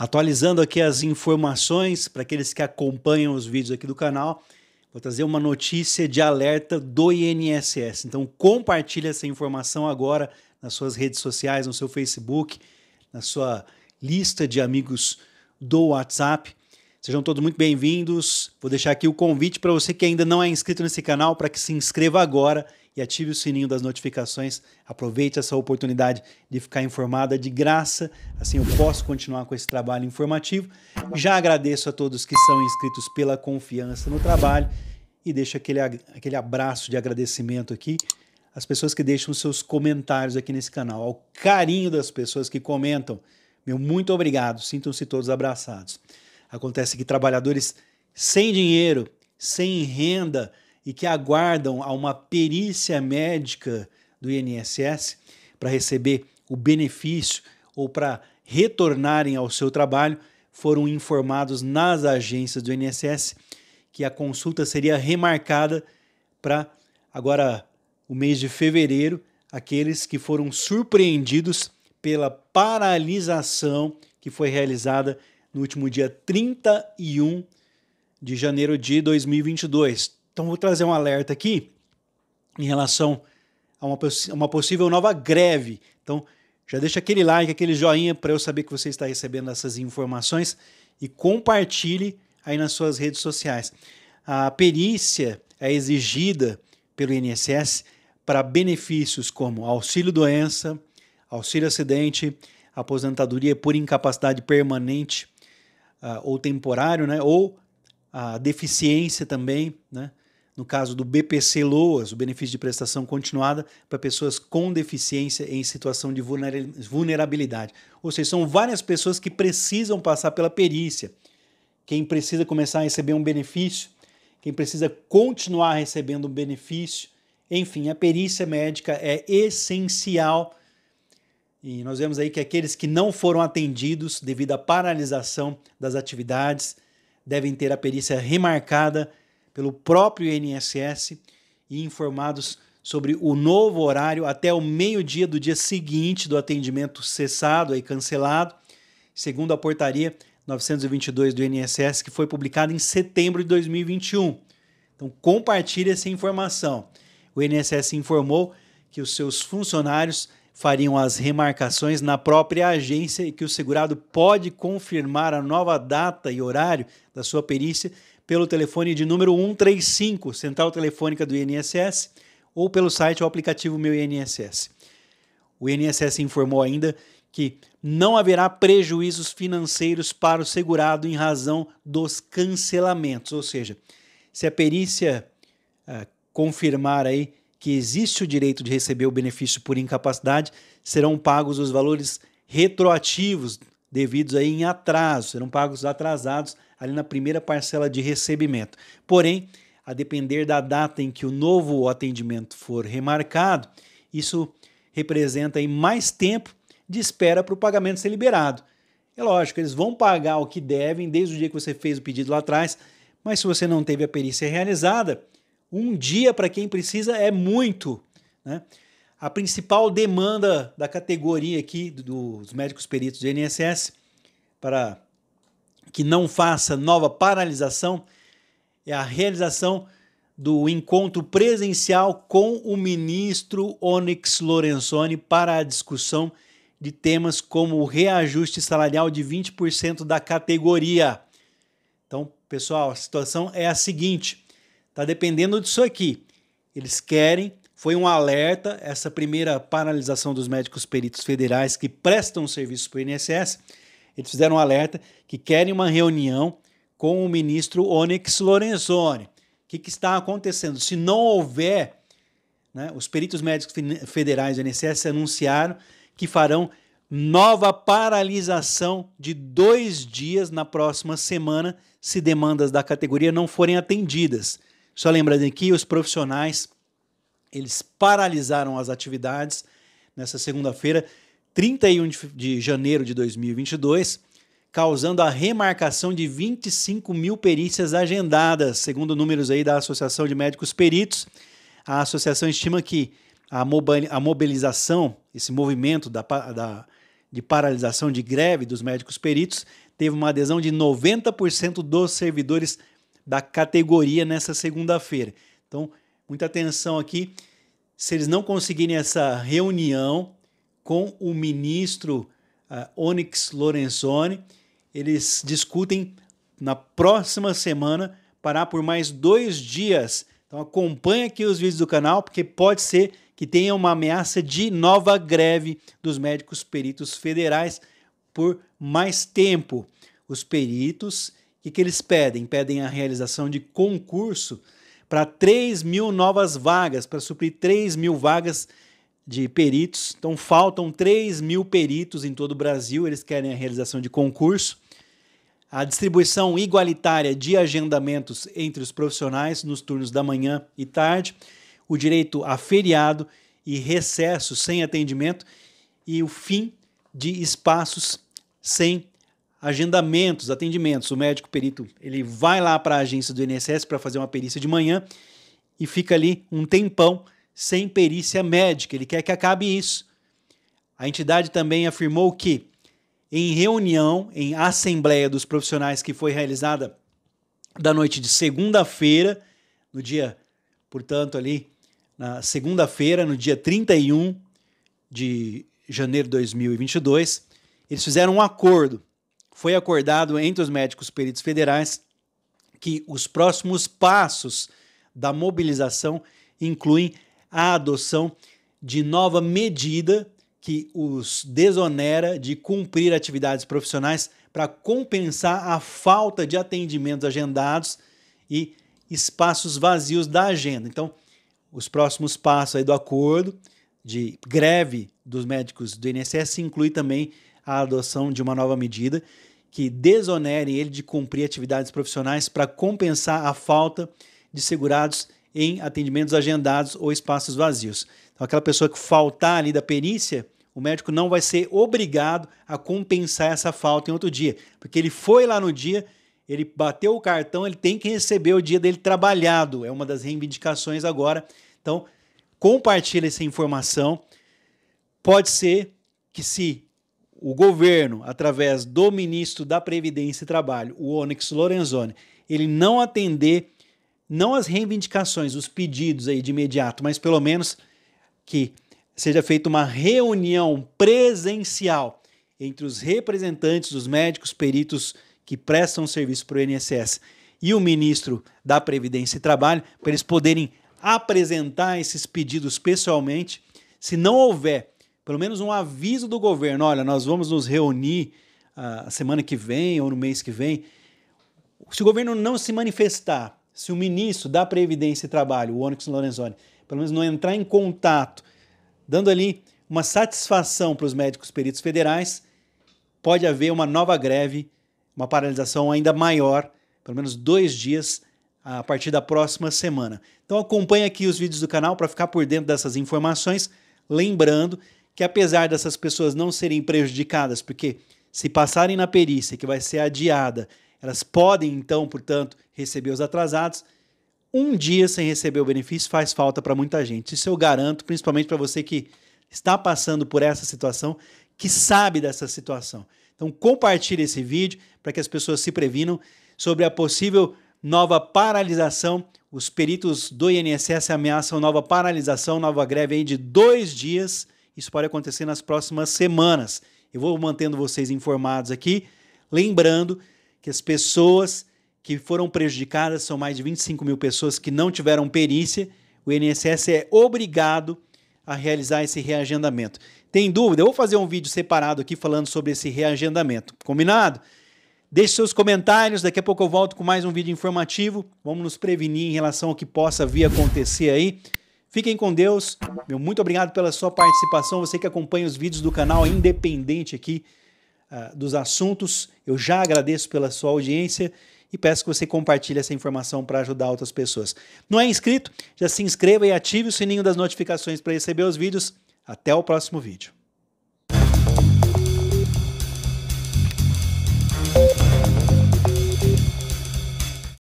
Atualizando aqui as informações para aqueles que acompanham os vídeos aqui do canal, vou trazer uma notícia de alerta do INSS. Então compartilhe essa informação agora nas suas redes sociais, no seu Facebook, na sua lista de amigos do WhatsApp, Sejam todos muito bem-vindos. Vou deixar aqui o convite para você que ainda não é inscrito nesse canal para que se inscreva agora e ative o sininho das notificações. Aproveite essa oportunidade de ficar informada de graça, assim eu posso continuar com esse trabalho informativo. Já agradeço a todos que são inscritos pela confiança no trabalho e deixo aquele, aquele abraço de agradecimento aqui às pessoas que deixam seus comentários aqui nesse canal, ao carinho das pessoas que comentam. Meu muito obrigado. Sintam-se todos abraçados. Acontece que trabalhadores sem dinheiro, sem renda e que aguardam a uma perícia médica do INSS para receber o benefício ou para retornarem ao seu trabalho foram informados nas agências do INSS que a consulta seria remarcada para agora o mês de fevereiro, aqueles que foram surpreendidos pela paralisação que foi realizada no último dia 31 de janeiro de 2022. Então, vou trazer um alerta aqui em relação a uma, poss uma possível nova greve. Então, já deixa aquele like, aquele joinha para eu saber que você está recebendo essas informações e compartilhe aí nas suas redes sociais. A perícia é exigida pelo INSS para benefícios como auxílio doença, auxílio acidente, aposentadoria por incapacidade permanente, uh, ou temporário, né? ou a deficiência também, né? no caso do BPC LOAS, o benefício de prestação continuada, para pessoas com deficiência em situação de vulnerabilidade. Ou seja, são várias pessoas que precisam passar pela perícia. Quem precisa começar a receber um benefício, quem precisa continuar recebendo um benefício. Enfim, a perícia médica é essencial e nós vemos aí que aqueles que não foram atendidos devido à paralisação das atividades devem ter a perícia remarcada pelo próprio INSS e informados sobre o novo horário até o meio-dia do dia seguinte do atendimento cessado e cancelado, segundo a portaria 922 do INSS que foi publicada em setembro de 2021. Então compartilhe essa informação. O INSS informou que os seus funcionários fariam as remarcações na própria agência e que o segurado pode confirmar a nova data e horário da sua perícia pelo telefone de número 135, central telefônica do INSS, ou pelo site ou aplicativo Meu INSS. O INSS informou ainda que não haverá prejuízos financeiros para o segurado em razão dos cancelamentos, ou seja, se a perícia ah, confirmar aí que existe o direito de receber o benefício por incapacidade, serão pagos os valores retroativos devidos aí em atraso, serão pagos atrasados ali na primeira parcela de recebimento. Porém, a depender da data em que o novo atendimento for remarcado, isso representa aí mais tempo de espera para o pagamento ser liberado. É lógico, eles vão pagar o que devem desde o dia que você fez o pedido lá atrás, mas se você não teve a perícia realizada, um dia para quem precisa é muito. Né? A principal demanda da categoria aqui dos médicos peritos do INSS para que não faça nova paralisação é a realização do encontro presencial com o ministro Onyx Lorenzoni para a discussão de temas como o reajuste salarial de 20% da categoria. Então, pessoal, a situação é a seguinte: Tá dependendo disso aqui. Eles querem, foi um alerta, essa primeira paralisação dos médicos peritos federais que prestam serviço para o INSS. Eles fizeram um alerta que querem uma reunião com o ministro Onyx Lorenzoni. O que, que está acontecendo? Se não houver, né, os peritos médicos federais do INSS anunciaram que farão nova paralisação de dois dias na próxima semana se demandas da categoria não forem atendidas. Só lembrando aqui, os profissionais eles paralisaram as atividades nessa segunda-feira, 31 de janeiro de 2022, causando a remarcação de 25 mil perícias agendadas, segundo números aí da Associação de Médicos Peritos. A associação estima que a mobilização, esse movimento da, da, de paralisação de greve dos médicos peritos, teve uma adesão de 90% dos servidores da categoria nessa segunda-feira. Então, muita atenção aqui. Se eles não conseguirem essa reunião com o ministro uh, Onyx Lorenzoni, eles discutem na próxima semana parar por mais dois dias. Então acompanhe aqui os vídeos do canal, porque pode ser que tenha uma ameaça de nova greve dos médicos peritos federais por mais tempo. Os peritos o que, que eles pedem? Pedem a realização de concurso para 3 mil novas vagas, para suprir 3 mil vagas de peritos. Então, faltam 3 mil peritos em todo o Brasil, eles querem a realização de concurso. A distribuição igualitária de agendamentos entre os profissionais nos turnos da manhã e tarde. O direito a feriado e recesso sem atendimento. E o fim de espaços sem agendamentos, atendimentos. O médico perito ele vai lá para a agência do INSS para fazer uma perícia de manhã e fica ali um tempão sem perícia médica. Ele quer que acabe isso. A entidade também afirmou que, em reunião, em assembleia dos profissionais que foi realizada da noite de segunda-feira, no dia, portanto, ali na segunda-feira, no dia 31 de janeiro de 2022, eles fizeram um acordo foi acordado entre os médicos peritos federais que os próximos passos da mobilização incluem a adoção de nova medida que os desonera de cumprir atividades profissionais para compensar a falta de atendimentos agendados e espaços vazios da agenda. Então, os próximos passos do acordo de greve dos médicos do INSS inclui também a adoção de uma nova medida que desonerem ele de cumprir atividades profissionais para compensar a falta de segurados em atendimentos agendados ou espaços vazios. Então, aquela pessoa que faltar ali da perícia, o médico não vai ser obrigado a compensar essa falta em outro dia, porque ele foi lá no dia, ele bateu o cartão, ele tem que receber o dia dele trabalhado. É uma das reivindicações agora. Então, compartilha essa informação. Pode ser que se o governo, através do ministro da Previdência e Trabalho, o Onyx Lorenzoni, ele não atender não as reivindicações, os pedidos aí de imediato, mas pelo menos que seja feita uma reunião presencial entre os representantes dos médicos peritos que prestam serviço para o INSS e o ministro da Previdência e Trabalho, para eles poderem apresentar esses pedidos pessoalmente. Se não houver pelo menos um aviso do governo: olha, nós vamos nos reunir a ah, semana que vem ou no mês que vem. Se o governo não se manifestar, se o ministro da Previdência e Trabalho, o Onyx Lorenzoni, pelo menos não entrar em contato, dando ali uma satisfação para os médicos peritos federais, pode haver uma nova greve, uma paralisação ainda maior, pelo menos dois dias a partir da próxima semana. Então acompanhe aqui os vídeos do canal para ficar por dentro dessas informações. Lembrando que apesar dessas pessoas não serem prejudicadas, porque se passarem na perícia, que vai ser adiada, elas podem então, portanto, receber os atrasados. Um dia sem receber o benefício faz falta para muita gente. Isso eu garanto, principalmente para você que está passando por essa situação, que sabe dessa situação. Então compartilhe esse vídeo para que as pessoas se previnam sobre a possível nova paralisação. Os peritos do INSS ameaçam nova paralisação, nova greve aí de dois dias isso pode acontecer nas próximas semanas. Eu vou mantendo vocês informados aqui, lembrando que as pessoas que foram prejudicadas são mais de 25 mil pessoas que não tiveram perícia. O INSS é obrigado a realizar esse reagendamento. Tem dúvida? Eu vou fazer um vídeo separado aqui falando sobre esse reagendamento. Combinado? Deixe seus comentários, daqui a pouco eu volto com mais um vídeo informativo. Vamos nos prevenir em relação ao que possa vir acontecer aí. Fiquem com Deus. Meu muito obrigado pela sua participação. Você que acompanha os vídeos do canal é independente aqui uh, dos assuntos, eu já agradeço pela sua audiência e peço que você compartilhe essa informação para ajudar outras pessoas. Não é inscrito? Já se inscreva e ative o sininho das notificações para receber os vídeos. Até o próximo vídeo.